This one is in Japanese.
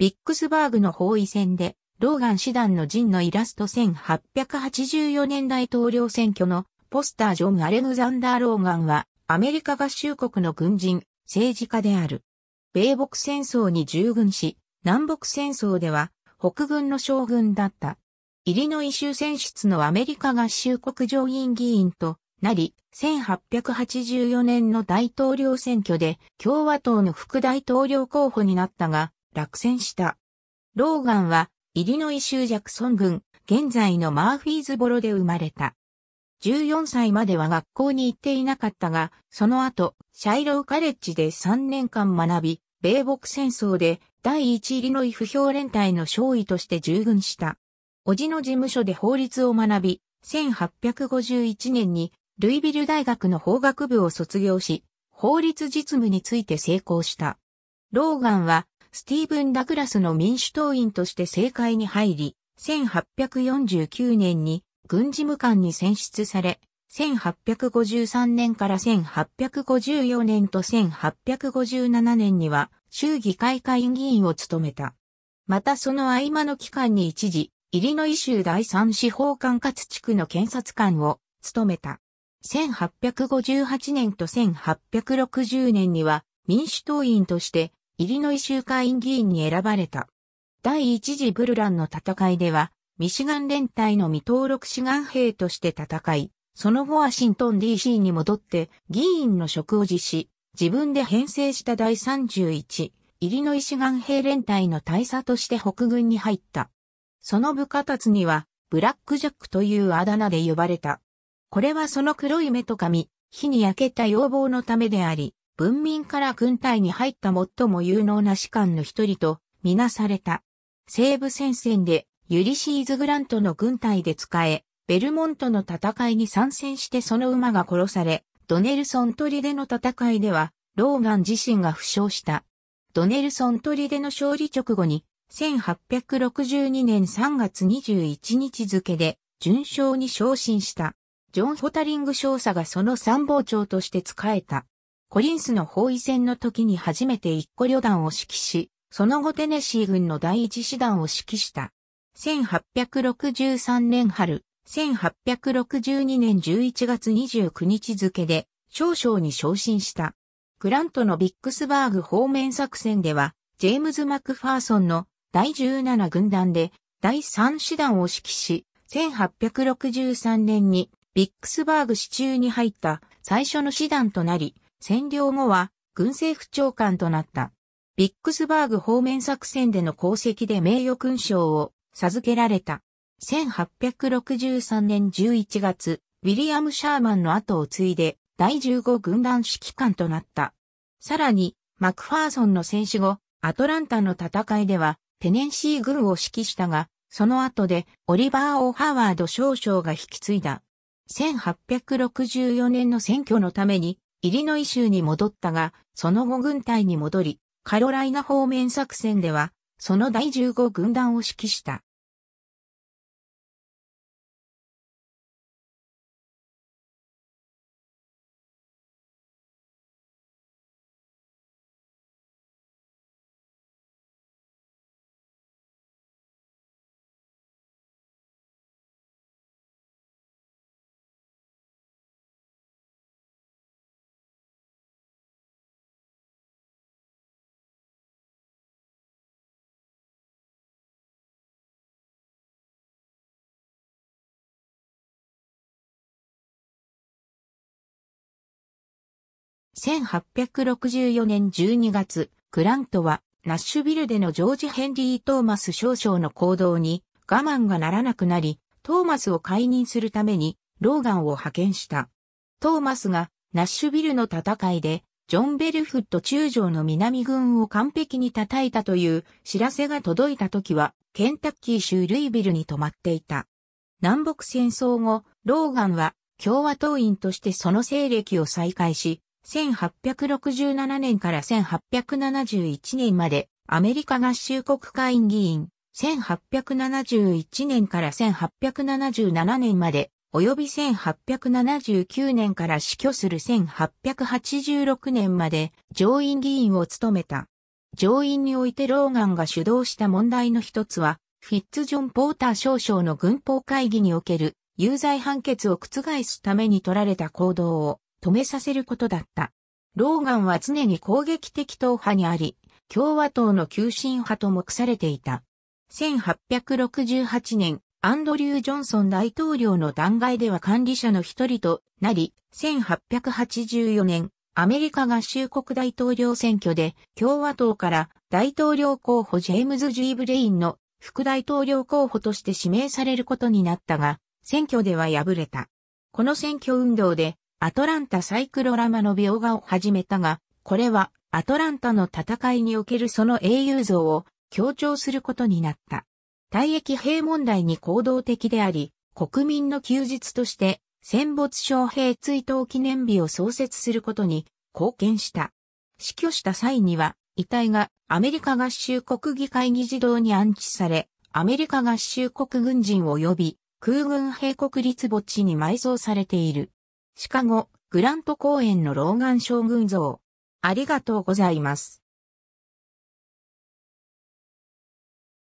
ビックスバーグの包囲戦で、ローガン師団の陣のイラスト1884年大統領選挙のポスタージョン・アレグザンダー・ローガンは、アメリカ合衆国の軍人、政治家である。米北戦争に従軍し、南北戦争では北軍の将軍だった。イリノイ州選出のアメリカ合衆国上院議員となり、1884年の大統領選挙で共和党の副大統領候補になったが、落選した。ローガンは、イリノイ州ジャクソン郡、現在のマーフィーズボロで生まれた。14歳までは学校に行っていなかったが、その後、シャイローカレッジで3年間学び、米北戦争で第一イリノイ不評連隊の少尉として従軍した。叔父の事務所で法律を学び、1851年にルイビル大学の法学部を卒業し、法律実務について成功した。ローガンはスティーブン・ダグラスの民主党員として政界に入り、1849年に軍事務官に選出され、1853年から1854年と1857年には衆議会会議員を務めた。またその合間の期間に一時、イリノイ州第三司法管轄地区の検察官を務めた。1858年と1860年には民主党員としてイリノイ州会員議員に選ばれた。第一次ブルランの戦いでは、ミシガン連隊の未登録志願兵として戦い、その後ワシントン DC に戻って議員の職を辞し、自分で編成した第31、イリノイ志願兵連隊の大佐として北軍に入った。その部下たちには、ブラックジャックというあだ名で呼ばれた。これはその黒い目と髪、火に焼けた要望のためであり、文民から軍隊に入った最も有能な士官の一人とみなされた。西部戦線でユリシーズ・グラントの軍隊で使え、ベルモントの戦いに参戦してその馬が殺され、ドネルソンデの戦いでは、ローガン自身が負傷した。ドネルソンデの勝利直後に、1862年3月21日付で、順将に昇進した。ジョン・ホタリング少佐がその参謀長として仕えた。コリンスの包囲戦の時に初めて一個旅団を指揮し、その後テネシー軍の第一師団を指揮した。1863年春、1862年11月29日付で、少々に昇進した。グラントのビックスバーグ方面作戦では、ジェームズ・マクファーソンの第17軍団で第3師団を指揮し、1863年にビックスバーグ市中に入った最初の師団となり、占領後は軍政府長官となった。ビックスバーグ方面作戦での功績で名誉勲章を授けられた。1863年11月、ウィリアム・シャーマンの後を継いで第15軍団指揮官となった。さらに、マクファーソンの戦死後、アトランタの戦いでは、テネンシー軍を指揮したが、その後で、オリバー・オ・ハワード少将が引き継いだ。1864年の選挙のために、イリノイ州に戻ったが、その後軍隊に戻り、カロライナ方面作戦では、その第15軍団を指揮した。1864年12月、グラントはナッシュビルでのジョージ・ヘンリー・トーマス少将の行動に我慢がならなくなり、トーマスを解任するためにローガンを派遣した。トーマスがナッシュビルの戦いでジョン・ベルフット中将の南軍を完璧に叩いたという知らせが届いた時はケンタッキー州ルイビルに泊まっていた。南北戦争後、ローガンは共和党員としてその勢力を再開し、1867年から1871年まで、アメリカ合衆国会議員、1871年から1877年まで、及び1879年から死去する1886年まで上院議員を務めた。上院においてローガンが主導した問題の一つは、フィッツ・ジョン・ポーター少将の軍法会議における有罪判決を覆すために取られた行動を止めさせることだった。ローガンは常に攻撃的党派にあり、共和党の急進派と目されていた。1868年、アンドリュー・ジョンソン大統領の弾劾では管理者の一人となり、1884年、アメリカ合衆国大統領選挙で共和党から大統領候補ジェームズ・ジー・ブレインの副大統領候補として指名されることになったが、選挙では敗れた。この選挙運動でアトランタサイクロラマの描画を始めたが、これはアトランタの戦いにおけるその英雄像を強調することになった。退役兵問題に行動的であり、国民の休日として戦没将兵追悼記念日を創設することに貢献した。死去した際には、遺体がアメリカ合衆国議会議事堂に安置され、アメリカ合衆国軍人及び空軍兵国立墓地に埋葬されている。シカゴ、グラント公園の老眼将軍像。ありがとうございます。